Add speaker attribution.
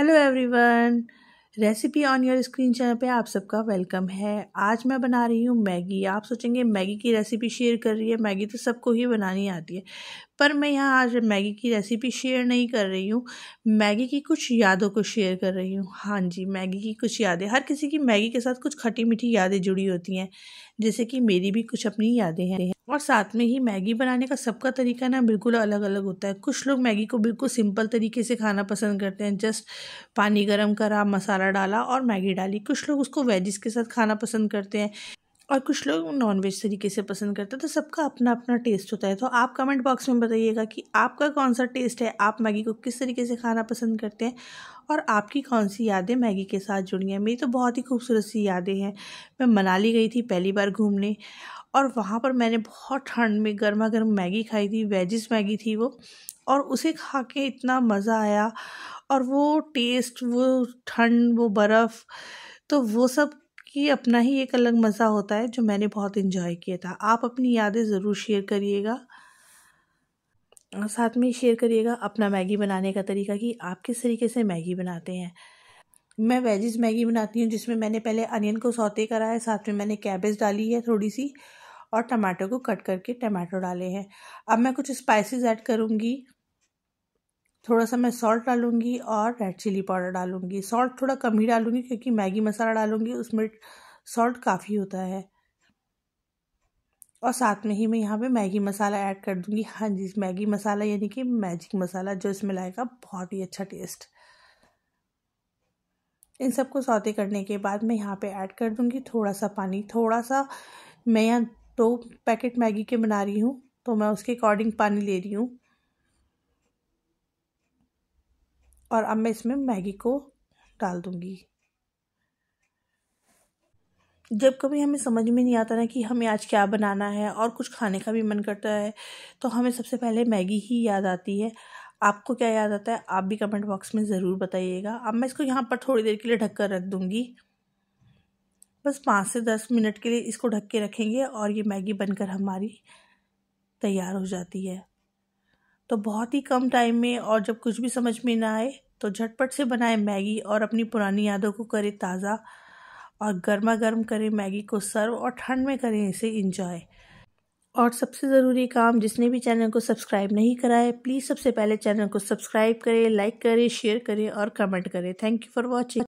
Speaker 1: hello everyone recipe on your screen channel पे आप सबका वेलकम है आज मैं बना रही हूँ मैगी आप सोचेंगे मैगी की रेसिपी शेयर कर रही है मैगी तो सबको ही बनानी आती है पर मैं यहाँ आज मैगी की रेसिपी शेयर नहीं कर रही हूँ मैगी की कुछ यादों को शेयर कर रही हूँ हाँ जी मैगी की कुछ यादें हर किसी की मैगी के साथ कुछ खट्टी मीठी यादें जुड़ी होती हैं जैसे कि मेरी भी कुछ अपनी यादें हैं और साथ में ही मैगी बनाने का सबका तरीका ना बिल्कुल अलग अलग होता है कुछ लोग मैगी को बिल्कुल सिंपल तरीके से खाना पसंद करते हैं जस्ट पानी गर्म करा मसाला डाला और मैगी डाली कुछ लोग उसको वेजिस के साथ खाना पसंद करते हैं और कुछ लोग नॉन वेज तरीके से पसंद करते हैं तो सबका अपना अपना टेस्ट होता है तो आप कमेंट बॉक्स में बताइएगा कि आपका कौन सा टेस्ट है आप मैगी को किस तरीके से खाना पसंद करते हैं और आपकी कौन सी यादें मैगी के साथ जुड़ी हैं मेरी तो बहुत ही खूबसूरत सी यादें हैं मैं मनाली गई थी पहली बार घूमने और वहाँ पर मैंने बहुत ठंड में गर्मा गर्म मैगी खाई थी वेजिस मैगी थी वो और उसे खा के इतना मज़ा आया और वो टेस्ट वो ठंड वो बर्फ़ तो वो सब कि अपना ही एक अलग मज़ा होता है जो मैंने बहुत इन्जॉय किया था आप अपनी यादें ज़रूर शेयर करिएगा साथ में शेयर करिएगा अपना मैगी बनाने का तरीका कि आप किस तरीके से मैगी बनाते हैं मैं वेजिस मैगी बनाती हूँ जिसमें मैंने पहले अनियन को सौते करा है साथ में मैंने कैबेज डाली है थोड़ी सी और टमाटो को कट करके टमाटो डाले हैं अब मैं कुछ स्पाइसेस ऐड करूँगी थोड़ा सा मैं सॉल्ट डालूंगी और रेड चिली पाउडर डालूंगी सॉल्ट थोड़ा कम ही डालूंगी क्योंकि मैगी मसाला डालूंगी उसमें सॉल्ट काफ़ी होता है और साथ में ही मैं यहाँ पे मैगी मसाला ऐड कर दूंगी हाँ जी मैगी मसाला यानी कि मैजिक मसाला जो इसमें लाएगा बहुत ही अच्छा टेस्ट इन सबको सौते करने के बाद मैं यहाँ पर ऐड कर दूंगी थोड़ा सा पानी थोड़ा सा मैं यहाँ दो तो पैकेट मैगी के बना रही हूँ तो मैं उसके अकॉर्डिंग पानी ले रही हूँ और अब मैं इसमें मैगी को डाल दूँगी जब कभी हमें समझ में नहीं आता ना कि हमें आज क्या बनाना है और कुछ खाने का भी मन करता है तो हमें सबसे पहले मैगी ही याद आती है आपको क्या याद आता है आप भी कमेंट बॉक्स में ज़रूर बताइएगा अब मैं इसको यहाँ पर थोड़ी देर के लिए ढक कर रख दूँगी बस पाँच से दस मिनट के लिए इसको ढक के रखेंगे और ये मैगी बनकर हमारी तैयार हो जाती है तो बहुत ही कम टाइम में और जब कुछ भी समझ में ना आए तो झटपट से बनाए मैगी और अपनी पुरानी यादों को करें ताज़ा और गर्मा गर्म करें मैगी को सर्व और ठंड में करें इसे इंजॉय और सबसे ज़रूरी काम जिसने भी चैनल को सब्सक्राइब नहीं करा है प्लीज़ सबसे पहले चैनल को सब्सक्राइब करें लाइक करें शेयर करें और कमेंट करें थैंक यू फॉर वॉचिंग